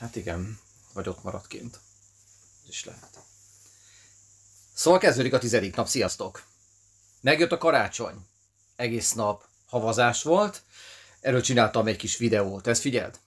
Hát igen, vagy ott maradt kint. Ez is lehet. Szóval kezdődik a tizedik nap, sziasztok! Megjött a karácsony. Egész nap havazás volt. Erről csináltam egy kis videót, ezt figyeld!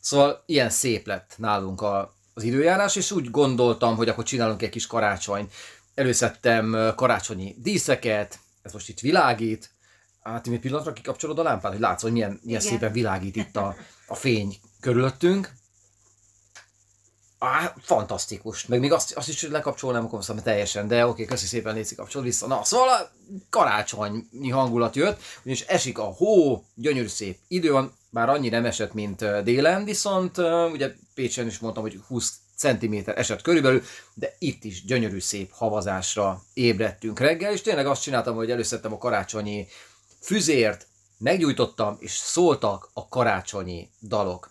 Szóval ilyen szép lett nálunk a, az időjárás, és úgy gondoltam, hogy akkor csinálunk egy kis karácsony. Előszedtem karácsonyi díszeket, ez most itt világít. Hát egy pillanatra kikapcsolod a lámpát, hogy látsz, hogy milyen, milyen szépen világít itt a, a fény körülöttünk. Á, hát fantasztikus. Meg még azt, azt is lekapcsolnám, akkor aztán teljesen, de oké, köszi szépen, Léci, kapcsol vissza. Na, szóval a karácsonyi hangulat jött, ugyanis esik a hó, gyönyörű szép idő van, bár annyi nem esett, mint délen, viszont ugye Pécsen is mondtam, hogy 20 cm esett körülbelül, de itt is gyönyörű szép havazásra ébredtünk reggel, és tényleg azt csináltam, hogy előszettem a karácsonyi füzért, meggyújtottam, és szóltak a karácsonyi dalok.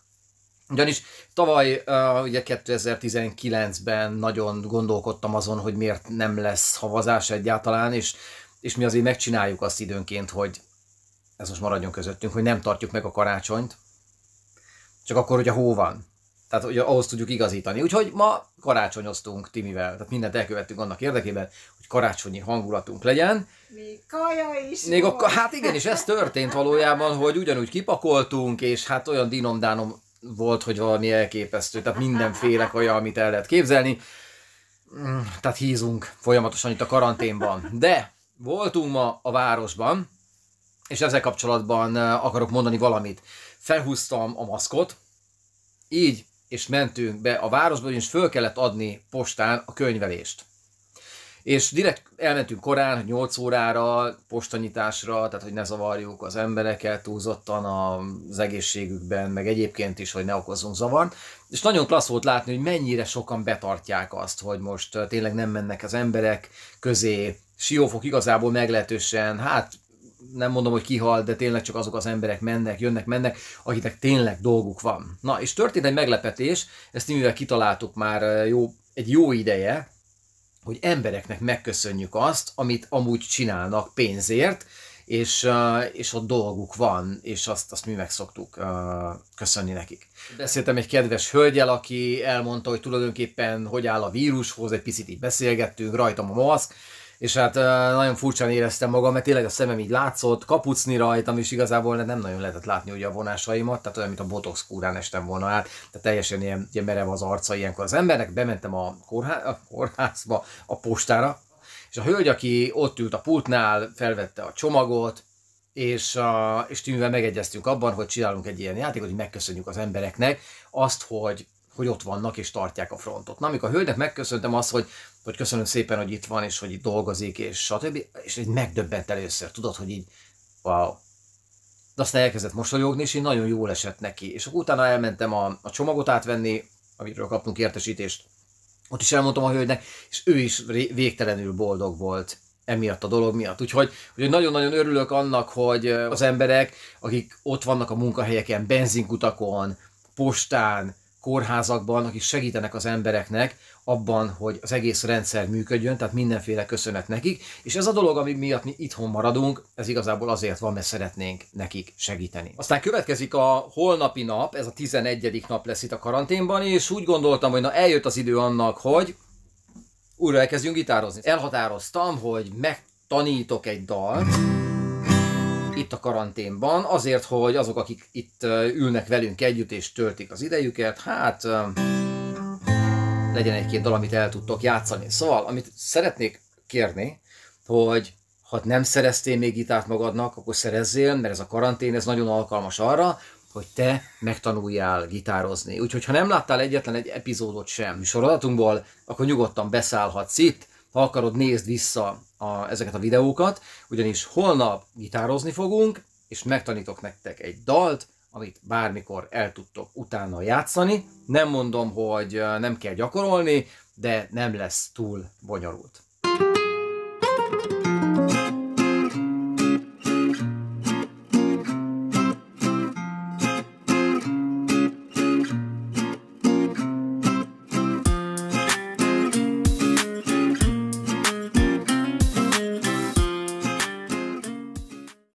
Ugyanis tavaly, uh, ugye 2019-ben nagyon gondolkodtam azon, hogy miért nem lesz havazás egyáltalán, és, és mi azért megcsináljuk azt időnként, hogy ez most maradjon közöttünk, hogy nem tartjuk meg a karácsonyt, csak akkor, hogy a hó van. Tehát hogy ahhoz tudjuk igazítani. Úgyhogy ma karácsonyoztunk Timivel, tehát mindent elkövettünk annak érdekében, hogy karácsonyi hangulatunk legyen. Még kaja is Még a, hát igen, és ez történt valójában, hogy ugyanúgy kipakoltunk, és hát olyan dinomdánom volt, hogy valami elképesztő, tehát mindenféle kaja, amit el lehet képzelni. Mm, tehát hízunk folyamatosan itt a karanténban. De voltunk ma a városban, és ezzel kapcsolatban akarok mondani valamit. Felhúztam a maszkot, így, és mentünk be a városba, és föl kellett adni postán a könyvelést és direkt elmentünk korán, 8 órára, postanyitásra, tehát hogy ne zavarjuk az embereket túlzottan az egészségükben, meg egyébként is, hogy ne okozzunk zavar. És nagyon klassz volt látni, hogy mennyire sokan betartják azt, hogy most tényleg nem mennek az emberek közé, Siófok igazából meglehetősen, hát nem mondom, hogy kihal, de tényleg csak azok az emberek mennek, jönnek, mennek, akiknek tényleg dolguk van. Na, és történt egy meglepetés, ezt mivel kitaláltuk már jó, egy jó ideje, hogy embereknek megköszönjük azt, amit amúgy csinálnak pénzért, és, és ott dolguk van, és azt, azt mi meg szoktuk köszönni nekik. Beszéltem egy kedves hölgyel, aki elmondta, hogy tulajdonképpen hogy áll a vírushoz, egy picit így beszélgettünk, rajtam a maszk, és hát nagyon furcsán éreztem magam, mert tényleg a szemem így látszott, kapucni rajtam, és igazából nem nagyon lehetett látni ugye a vonásaimat, tehát olyan, mint a botox kúrán estem volna át, tehát teljesen ilyen, ilyen merev az arca ilyenkor az embernek, bementem a, kórhá- a kórházba, a postára, és a hölgy, aki ott ült a pultnál, felvette a csomagot, és, a, és tűnve megegyeztünk abban, hogy csinálunk egy ilyen játékot, hogy megköszönjük az embereknek azt, hogy hogy ott vannak és tartják a frontot. Na, amikor a hölgynek megköszöntem azt, hogy, hogy köszönöm szépen, hogy itt van, és hogy itt dolgozik, és stb. És egy megdöbbent először, tudod, hogy így, wow. De aztán elkezdett mosolyogni, és így nagyon jól esett neki. És akkor utána elmentem a, a csomagot átvenni, amiről kaptunk értesítést. Ott is elmondtam a hölgynek, és ő is végtelenül boldog volt emiatt a dolog miatt. Úgyhogy, úgyhogy nagyon-nagyon örülök annak, hogy az emberek, akik ott vannak a munkahelyeken, benzinkutakon, postán, kórházakban, akik segítenek az embereknek abban, hogy az egész rendszer működjön, tehát mindenféle köszönet nekik, és ez a dolog, ami miatt mi itthon maradunk, ez igazából azért van, mert szeretnénk nekik segíteni. Aztán következik a holnapi nap, ez a 11. nap lesz itt a karanténban, és úgy gondoltam, hogy na eljött az idő annak, hogy újra elkezdjünk gitározni. Elhatároztam, hogy megtanítok egy dalt, itt a karanténban, azért, hogy azok, akik itt ülnek velünk együtt és töltik az idejüket, hát legyen egy-két dal, amit el tudtok játszani. Szóval, amit szeretnék kérni, hogy ha nem szereztél még gitárt magadnak, akkor szerezzél, mert ez a karantén, ez nagyon alkalmas arra, hogy te megtanuljál gitározni. Úgyhogy ha nem láttál egyetlen egy epizódot sem sorozatunkból, akkor nyugodtan beszállhatsz itt, ha akarod, nézd vissza a, ezeket a videókat, ugyanis holnap gitározni fogunk, és megtanítok nektek egy dalt, amit bármikor el tudtok utána játszani. Nem mondom, hogy nem kell gyakorolni, de nem lesz túl bonyolult. thank you